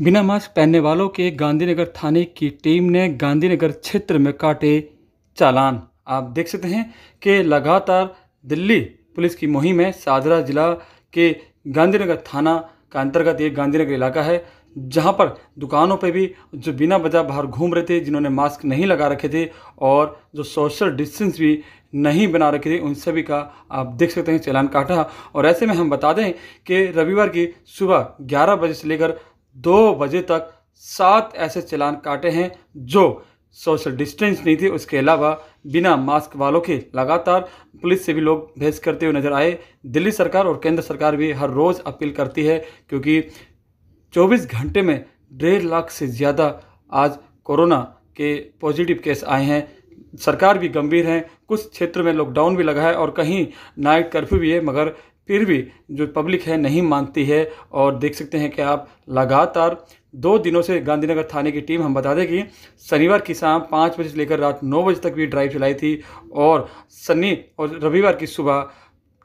बिना मास्क पहनने वालों के गांधीनगर थाने की टीम ने गांधीनगर क्षेत्र में काटे चालान आप देख सकते हैं कि लगातार दिल्ली पुलिस की मुहिम है सादरा जिला के गांधीनगर थाना का अंतर्गत एक गांधीनगर इलाका है जहां पर दुकानों पर भी जो बिना बजा बाहर घूम रहे थे जिन्होंने मास्क नहीं लगा रखे थे और जो सोशल डिस्टेंस भी नहीं बना रखे थे उन सभी का आप देख सकते हैं चालान काटा और ऐसे में हम बता दें कि रविवार की सुबह ग्यारह बजे से लेकर दो बजे तक सात ऐसे चलान काटे हैं जो सोशल डिस्टेंस नहीं थी उसके अलावा बिना मास्क वालों के लगातार पुलिस से भी लोग बहस करते हुए नजर आए दिल्ली सरकार और केंद्र सरकार भी हर रोज़ अपील करती है क्योंकि 24 घंटे में डेढ़ लाख से ज़्यादा आज कोरोना के पॉजिटिव केस आए हैं सरकार भी गंभीर है कुछ क्षेत्र में लॉकडाउन भी लगा है और कहीं नाइट कर्फ्यू भी है मगर फिर भी जो पब्लिक है नहीं मानती है और देख सकते हैं कि आप लगातार दो दिनों से गांधीनगर थाने की टीम हम बता दें कि शनिवार की शाम पाँच बजे से लेकर रात नौ बजे तक भी ड्राइव चलाई थी और शनि और रविवार की सुबह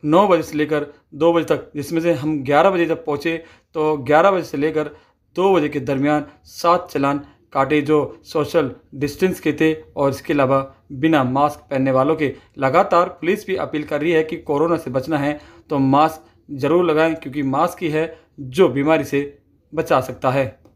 नौ बजे से लेकर दो बजे तक जिसमें से हम ग्यारह बजे जब पहुँचे तो ग्यारह बजे से लेकर दो बजे के दरमियान सात चलान काटे जो सोशल डिस्टेंस के थे और इसके अलावा बिना मास्क पहनने वालों के लगातार पुलिस भी अपील कर रही है कि कोरोना से बचना है तो मास्क जरूर लगाएं क्योंकि मास्क ही है जो बीमारी से बचा सकता है